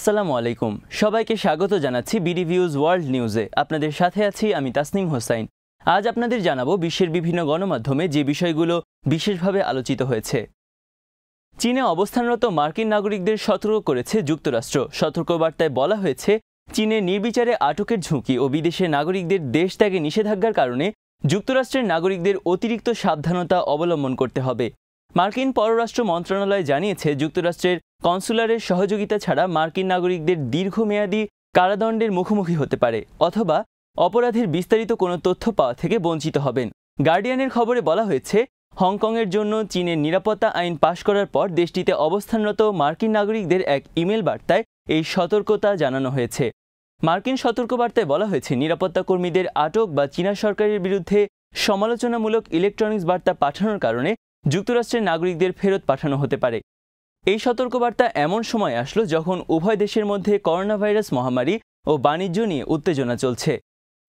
আসসালামু আলাইকুম সবাইকে স্বাগত জানাচ্ছি বিডি ভিউজ ওয়ার্ল্ড নিউজে আপনাদের সাথে আছি আমি তাসনিম হোসাইন আজ আপনাদের জানাবো বিশ্বের বিভিন্ন গণমাধ্যমে যে বিষয়গুলো বিশেষভাবে আলোচিত হয়েছে চীনে অবস্থানরত মার্কিন নাগরিকদের সতর্ক করেছে যুক্তরাষ্ট্র সতর্কবার্তায় বলা হয়েছে চীনে নির্বিচারে আটকের ঝুঁকি ও বিদেশের নাগরিকদের দেশ ত্যাগে নিষেধাজ্ঞার কারণে যুক্তরাষ্ট্রের নাগরিকদের অতিরিক্ত সাবধানতা অবলম্বন করতে হবে মার্কিন পররাষ্ট্র মন্ত্রণালয় জানিয়েছে যুক্তরাষ্ট্রের কনসুলারের সহযোগিতা ছাড়া মার্কিন নাগরিকদের দীর্ঘমেয়াদী কারাদণ্ডের মুখোমুখি হতে পারে অথবা অপরাধের বিস্তারিত কোনো তথ্য পাওয়া থেকে বঞ্চিত হবেন গার্ডিয়ানের খবরে বলা হয়েছে হংকংয়ের জন্য চীনের নিরাপত্তা আইন পাশ করার পর দেশটিতে অবস্থানরত মার্কিন নাগরিকদের এক ইমেল বার্তায় এই সতর্কতা জানানো হয়েছে মার্কিন সতর্কবার্তায় বলা হয়েছে নিরাপত্তা কর্মীদের আটক বা চীনা সরকারের বিরুদ্ধে সমালোচনামূলক ইলেকট্রনিক্স বার্তা পাঠানোর কারণে যুক্তরাষ্ট্রের নাগরিকদের ফেরত পাঠানো হতে পারে এই সতর্কবার্তা এমন সময় আসলো যখন উভয় দেশের মধ্যে করোনা ভাইরাস মহামারী ও বাণিজ্য নিয়ে উত্তেজনা চলছে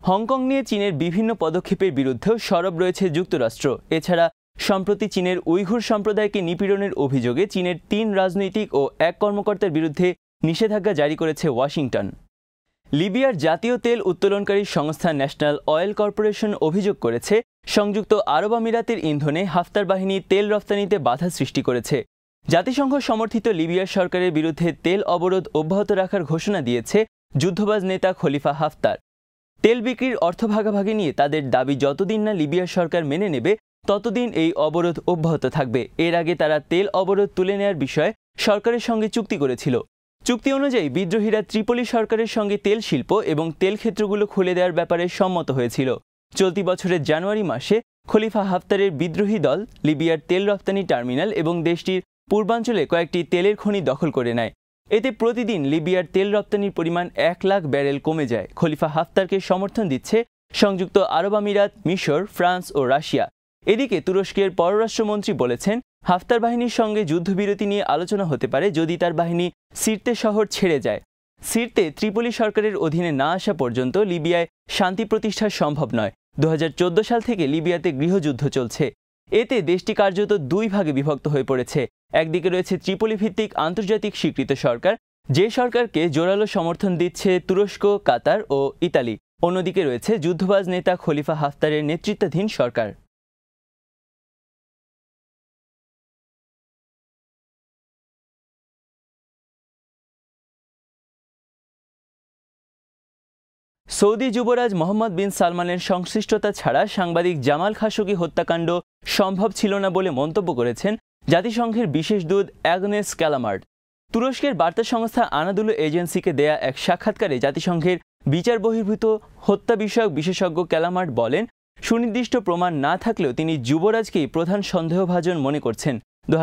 হংকং নিয়ে চীনের বিভিন্ন পদক্ষেপের বিরুদ্ধেও সরব রয়েছে যুক্তরাষ্ট্র এছাড়া সম্প্রতি চীনের উইঘুর সম্প্রদায়কে নিপীড়নের অভিযোগে চীনের তিন রাজনৈতিক ও এক কর্মকর্তার বিরুদ্ধে নিষেধাজ্ঞা জারি করেছে ওয়াশিংটন লিবিয়ার জাতীয় তেল উত্তোলনকারী সংস্থা ন্যাশনাল অয়েল কর্পোরেশন অভিযোগ করেছে সংযুক্ত আরব আমিরাতের ইন্ধনে হাফতার বাহিনী তেল রফতানিতে বাধা সৃষ্টি করেছে জাতিসংঘ সমর্থিত লিবিয়ার সরকারের বিরুদ্ধে তেল অবরোধ অব্যাহত রাখার ঘোষণা দিয়েছে যুদ্ধবাজ নেতা খলিফা হাফতার তেল বিক্রির অর্থ ভাগাভাগি নিয়ে তাদের দাবি যতদিন না লিবিয়ার সরকার মেনে নেবে ততদিন এই অবরোধ অব্যাহত থাকবে এর আগে তারা তেল অবরোধ তুলে নেয়ার বিষয়ে সরকারের সঙ্গে চুক্তি করেছিল চুক্তি অনুযায়ী বিদ্রোহীরা ত্রিপলি সরকারের সঙ্গে তেল শিল্প এবং তেল ক্ষেত্রগুলো খুলে দেওয়ার ব্যাপারে সম্মত হয়েছিল চলতি বছরের জানুয়ারি মাসে খলিফা হাফতারের বিদ্রোহী দল লিবিয়ার তেল রপ্তানি টার্মিনাল এবং দেশটির পূর্বাঞ্চলে কয়েকটি তেলের খনি দখল করে নেয় এতে প্রতিদিন লিবিয়ার তেল রপ্তানির পরিমাণ এক লাখ ব্যারেল কমে যায় খলিফা হাফতারকে সমর্থন দিচ্ছে সংযুক্ত আরব আমিরাত মিশর ফ্রান্স ও রাশিয়া এদিকে তুরস্কের পররাষ্ট্রমন্ত্রী বলেছেন হাফতার বাহিনীর সঙ্গে যুদ্ধবিরতি নিয়ে আলোচনা হতে পারে যদি তার বাহিনী সিরতে শহর ছেড়ে যায় সিরতে ত্রিপলি সরকারের অধীনে না আসা পর্যন্ত লিবিয়ায় শান্তি প্রতিষ্ঠা সম্ভব নয় দু সাল থেকে লিবিয়াতে গৃহযুদ্ধ চলছে এতে দেশটি কার্যত দুই ভাগে বিভক্ত হয়ে পড়েছে একদিকে রয়েছে ত্রিপলি ভিত্তিক আন্তর্জাতিক স্বীকৃত সরকার যে সরকারকে জোরালো সমর্থন দিচ্ছে তুরস্ক কাতার ও ইতালি অন্যদিকে রয়েছে যুদ্ধবাজ নেতা খলিফা হাফতারের নেতৃত্বাধীন সরকার সৌদি যুবরাজ মোহাম্মদ বিন সালমানের সংশ্লিষ্টতা ছাড়া সাংবাদিক জামাল খাশোগি হত্যাকাণ্ড সম্ভব ছিল না বলে মন্তব্য করেছেন জাতিসংঘের বিশেষ দূত অ্যাগনেস ক্যালামার্ট তুরস্কের বার্তা সংস্থা আনাদুলো এজেন্সিকে দেয়া এক সাক্ষাৎকারে জাতিসংঘের বিচার বহির্ভূত হত্যা বিষয়ক বিশেষজ্ঞ ক্যালামার্ট বলেন সুনির্দিষ্ট প্রমাণ না থাকলেও তিনি যুবরাজকেই প্রধান সন্দেহভাজন মনে করছেন দু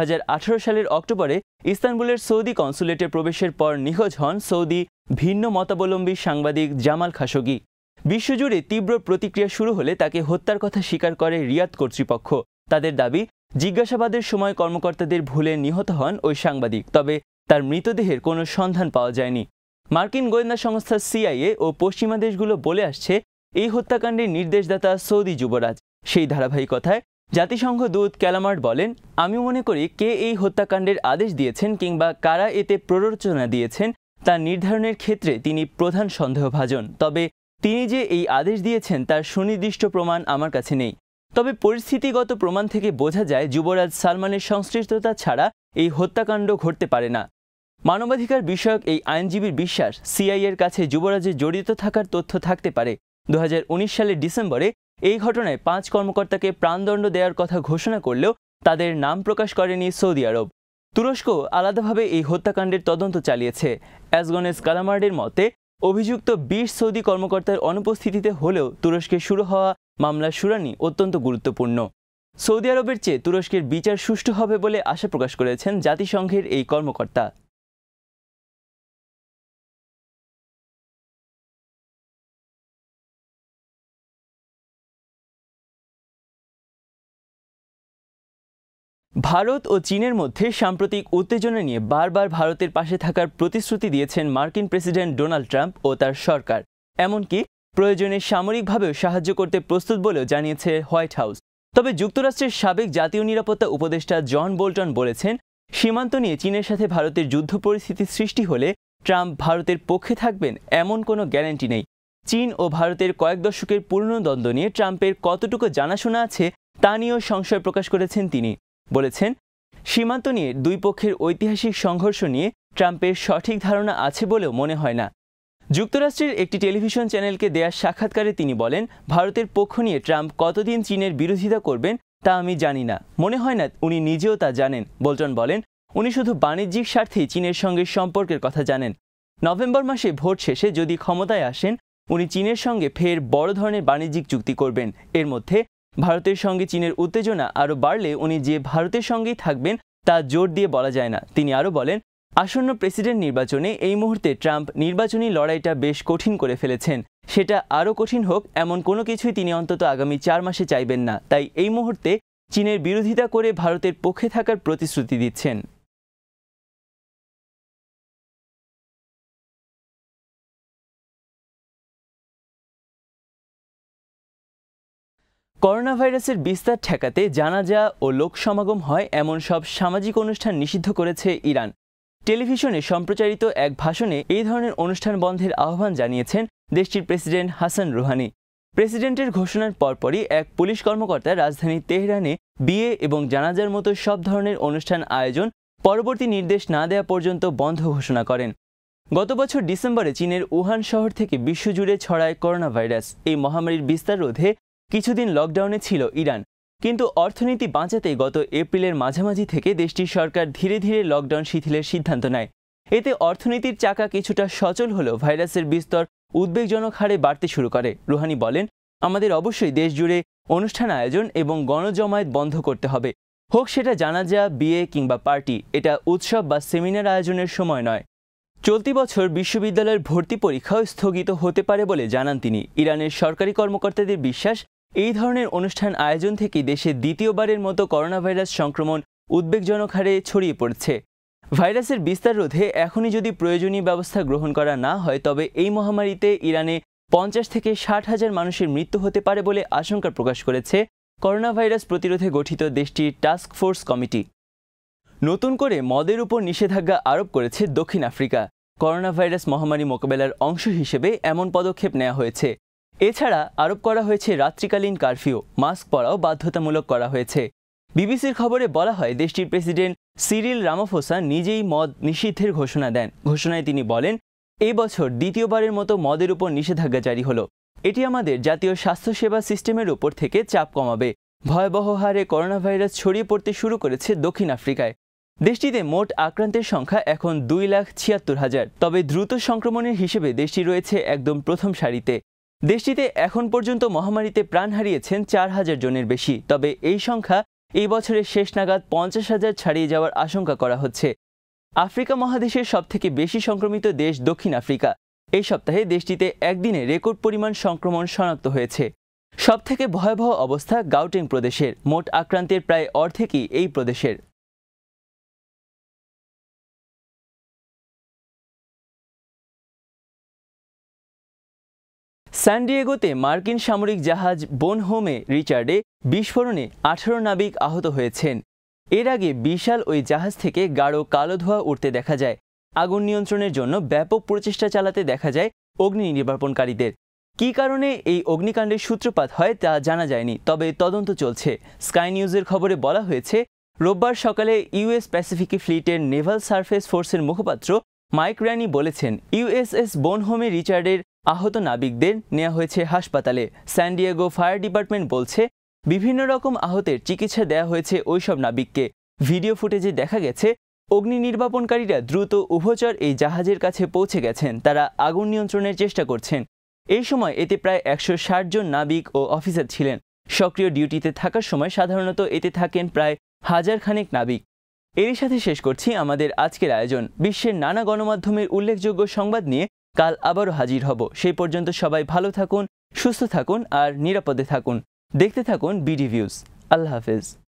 সালের অক্টোবরে ইস্তানবুলের সৌদি কনসুলেটে প্রবেশের পর নিখোঁজ হন সৌদি ভিন্ন মতাবলম্বী সাংবাদিক জামাল খাসোগি বিশ্বজুড়ে তীব্র প্রতিক্রিয়া শুরু হলে তাকে হত্যার কথা স্বীকার করে রিয়াদ কর্তৃপক্ষ তাদের দাবি জিজ্ঞাসাবাদের সময় কর্মকর্তাদের ভুলে নিহত হন ওই সাংবাদিক তবে তার মৃতদেহের কোনো সন্ধান পাওয়া যায়নি মার্কিন গোয়েন্দা সংস্থা সিআইএ ও পশ্চিমা দেশগুলো বলে আসছে এই হত্যাকাণ্ডের নির্দেশদাতা সৌদি যুবরাজ সেই ধারাবাহিকতায় জাতিসংঘ দূত ক্যালামার্ট বলেন আমি মনে করি কে এই হত্যাকাণ্ডের আদেশ দিয়েছেন কিংবা কারা এতে প্ররোচনা দিয়েছেন তা নির্ধারণের ক্ষেত্রে তিনি প্রধান সন্দেহভাজন তবে তিনি যে এই আদেশ দিয়েছেন তার সুনির্দিষ্ট প্রমাণ আমার কাছে নেই তবে পরিস্থিতিগত প্রমাণ থেকে বোঝা যায় যুবরাজ সালমানের সংশ্লিষ্টতা ছাড়া এই হত্যাকাণ্ড ঘটতে পারে না মানবাধিকার বিষয়ক এই আইনজীবীর বিশ্বাস সিআইয়ের কাছে যুবরাজের জড়িত থাকার তথ্য থাকতে পারে দু সালের ডিসেম্বরে এই ঘটনায় পাঁচ কর্মকর্তাকে প্রাণদণ্ড দেওয়ার কথা ঘোষণা করলেও তাদের নাম প্রকাশ করেনি সৌদি আরব তুরস্ক আলাদাভাবে এই হত্যাকাণ্ডের তদন্ত চালিয়েছে অ্যাসগনেস কালামার্ডের মতে অভিযুক্ত বিশ সৌদি কর্মকর্তার অনুপস্থিতিতে হলেও তুরস্কে শুরু হওয়া মামলার শুরানি অত্যন্ত গুরুত্বপূর্ণ সৌদি আরবের চেয়ে তুরস্কের বিচার সুষ্ঠু হবে বলে আশা প্রকাশ করেছেন জাতিসংঘের এই কর্মকর্তা ভারত ও চীনের মধ্যে সাম্প্রতিক উত্তেজনা নিয়ে বারবার ভারতের পাশে থাকার প্রতিশ্রুতি দিয়েছেন মার্কিন প্রেসিডেন্ট ডোনাল্ড ট্রাম্প ও তার সরকার এমনকি প্রয়োজনে সামরিকভাবেও সাহায্য করতে প্রস্তুত বলেও জানিয়েছে হোয়াইট হাউস তবে যুক্তরাষ্ট্রের সাবেক জাতীয় নিরাপত্তা উপদেষ্টা জন বোল্টন বলেছেন সীমান্ত নিয়ে চীনের সাথে ভারতের যুদ্ধ পরিস্থিতি সৃষ্টি হলে ট্রাম্প ভারতের পক্ষে থাকবেন এমন কোনো গ্যারান্টি নেই চীন ও ভারতের কয়েক দশকের পুরনো দ্বন্দ্ব নিয়ে ট্রাম্পের কতটুকু জানাশোনা আছে তা নিয়েও সংশয় প্রকাশ করেছেন তিনি বলেছেন সীমান্ত নিয়ে দুই পক্ষের ঐতিহাসিক সংঘর্ষ নিয়ে ট্রাম্পের সঠিক ধারণা আছে বলেও মনে হয় না যুক্তরাষ্ট্রের একটি টেলিভিশন চ্যানেলকে দেয়া সাক্ষাৎকারে তিনি বলেন ভারতের পক্ষ নিয়ে ট্রাম্প কতদিন চীনের বিরোধিতা করবেন তা আমি জানি না মনে হয় না উনি নিজেও তা জানেন বোল্টন বলেন উনি শুধু বাণিজ্যিক স্বার্থেই চীনের সঙ্গে সম্পর্কের কথা জানেন নভেম্বর মাসে ভোট শেষে যদি ক্ষমতায় আসেন উনি চীনের সঙ্গে ফের বড় ধরনের বাণিজ্যিক চুক্তি করবেন এর মধ্যে ভারতের সঙ্গে চীনের উত্তেজনা আরও বাড়লে উনি যে ভারতের সঙ্গেই থাকবেন তা জোর দিয়ে বলা যায় না তিনি আরও বলেন আসন্ন প্রেসিডেন্ট নির্বাচনে এই মুহূর্তে ট্রাম্প নির্বাচনী লড়াইটা বেশ কঠিন করে ফেলেছেন সেটা আরও কঠিন হোক এমন কোনো কিছুই তিনি অন্তত আগামী চার মাসে চাইবেন না তাই এই মুহূর্তে চীনের বিরোধিতা করে ভারতের পক্ষে থাকার প্রতিশ্রুতি দিচ্ছেন করোনা ভাইরাসের বিস্তার ঠেকাতে জানাজা ও লোক সমাগম হয় এমন সব সামাজিক অনুষ্ঠান নিষিদ্ধ করেছে ইরান টেলিভিশনে সম্প্রচারিত এক ভাষণে এই ধরনের অনুষ্ঠান বন্ধের আহ্বান জানিয়েছেন দেশটির প্রেসিডেন্ট হাসান রুহানি প্রেসিডেন্টের ঘোষণার পরপরই এক পুলিশ কর্মকর্তা রাজধানী তেহরানে বিয়ে এবং জানাজার মতো সব ধরনের অনুষ্ঠান আয়োজন পরবর্তী নির্দেশ না দেওয়া পর্যন্ত বন্ধ ঘোষণা করেন গত বছর ডিসেম্বরে চীনের উহান শহর থেকে বিশ্বজুড়ে ছড়ায় করোনা ভাইরাস এই মহামারীর বিস্তার রোধে কিছুদিন লকডাউনে ছিল ইরান কিন্তু অর্থনীতি বাঁচাতে গত এপ্রিলের মাঝামাঝি থেকে দেশটির সরকার ধীরে ধীরে লকডাউন শিথিলের সিদ্ধান্ত নেয় এতে অর্থনীতির চাকা কিছুটা সচল হলেও ভাইরাসের বিস্তর উদ্বেগজনক হারে বাড়তে শুরু করে রুহানি বলেন আমাদের অবশ্যই দেশ জুড়ে অনুষ্ঠান আয়োজন এবং গণজমায়েত বন্ধ করতে হবে হোক সেটা জানাজা বিয়ে কিংবা পার্টি এটা উৎসব বা সেমিনার আয়োজনের সময় নয় চলতি বছর বিশ্ববিদ্যালয়ের ভর্তি পরীক্ষাও স্থগিত হতে পারে বলে জানান তিনি ইরানের সরকারি কর্মকর্তাদের বিশ্বাস এই ধরনের অনুষ্ঠান আয়োজন থেকে দেশে দ্বিতীয়বারের মতো করোনা ভাইরাস সংক্রমণ উদ্বেগজনক হারে ছড়িয়ে পড়ছে ভাইরাসের বিস্তার রোধে এখনই যদি প্রয়োজনীয় ব্যবস্থা গ্রহণ করা না হয় তবে এই মহামারীতে ইরানে পঞ্চাশ থেকে ষাট হাজার মানুষের মৃত্যু হতে পারে বলে আশঙ্কা প্রকাশ করেছে করোনা ভাইরাস প্রতিরোধে গঠিত দেশটির টাস্ক ফোর্স কমিটি নতুন করে মদের উপর নিষেধাজ্ঞা আরোপ করেছে দক্ষিণ আফ্রিকা করোনা ভাইরাস মহামারী মোকাবেলার অংশ হিসেবে এমন পদক্ষেপ নেওয়া হয়েছে এছাড়া আরোপ করা হয়েছে রাত্রিকালীন কারফিউ মাস্ক পরাও বাধ্যতামূলক করা হয়েছে বিবিসির খবরে বলা হয় দেশটির প্রেসিডেন্ট সিরিল রামাফোসা নিজেই মদ নিষিদ্ধের ঘোষণা দেন ঘোষণায় তিনি বলেন এই বছর দ্বিতীয়বারের মতো মদের উপর নিষেধাজ্ঞা জারি হলো এটি আমাদের জাতীয় স্বাস্থ্যসেবা সিস্টেমের উপর থেকে চাপ কমাবে ভয়াবহ হারে করোনাভাইরাস ছড়িয়ে পড়তে শুরু করেছে দক্ষিণ আফ্রিকায় দেশটিতে মোট আক্রান্তের সংখ্যা এখন দুই লাখ ছিয়াত্তর হাজার তবে দ্রুত সংক্রমণের হিসেবে দেশটি রয়েছে একদম প্রথম সারিতে দেশটিতে এখন পর্যন্ত মহামারীতে প্রাণ হারিয়েছেন চার হাজার জনের বেশি তবে এই সংখ্যা এই বছরের শেষ নাগাদ পঞ্চাশ হাজার ছাড়িয়ে যাওয়ার আশঙ্কা করা হচ্ছে আফ্রিকা মহাদেশের সবথেকে বেশি সংক্রমিত দেশ দক্ষিণ আফ্রিকা এই সপ্তাহে দেশটিতে একদিনে রেকর্ড পরিমাণ সংক্রমণ শনাক্ত হয়েছে সবথেকে ভয়াবহ অবস্থা গাউটেং প্রদেশের মোট আক্রান্তের প্রায় অর্ধেকই এই প্রদেশের ডিয়েগোতে মার্কিন সামরিক জাহাজ বোনহোমে রিচার্ডে বিস্ফোরণে আঠারো নাবিক আহত হয়েছেন এর আগে বিশাল ওই জাহাজ থেকে গাঢ় কালো ধোয়া উঠতে দেখা যায় আগুন নিয়ন্ত্রণের জন্য ব্যাপক প্রচেষ্টা চালাতে দেখা যায় অগ্নি নির্বাপনকারীদের কী কারণে এই অগ্নিকাণ্ডের সূত্রপাত হয় তা জানা যায়নি তবে তদন্ত চলছে স্কাই নিউজের খবরে বলা হয়েছে রোববার সকালে ইউএস প্যাসিফিক ফ্লিটের নেভাল সার্ফেস ফোর্সের মুখপাত্র মাইক র্যানি বলেছেন ইউএসএস হোমে রিচার্ডের আহত নাবিকদের নেওয়া হয়েছে হাসপাতালে স্যান্ডিয়াগো ফায়ার ডিপার্টমেন্ট বলছে বিভিন্ন রকম আহতের চিকিৎসা দেয়া হয়েছে ওইসব নাবিককে ভিডিও ফুটেজে দেখা গেছে অগ্নি নির্বাপনকারীরা দ্রুত উভচর এই জাহাজের কাছে পৌঁছে গেছেন তারা আগুন নিয়ন্ত্রণের চেষ্টা করছেন এই সময় এতে প্রায় একশো জন নাবিক ও অফিসার ছিলেন সক্রিয় ডিউটিতে থাকার সময় সাধারণত এতে থাকেন প্রায় হাজার খানেক নাবিক এরই সাথে শেষ করছি আমাদের আজকের আয়োজন বিশ্বের নানা গণমাধ্যমের উল্লেখযোগ্য সংবাদ নিয়ে কাল আবারও হাজির হব সেই পর্যন্ত সবাই ভালো থাকুন সুস্থ থাকুন আর নিরাপদে থাকুন দেখতে থাকুন বিডি ভিউজ আল্লাহ হাফেজ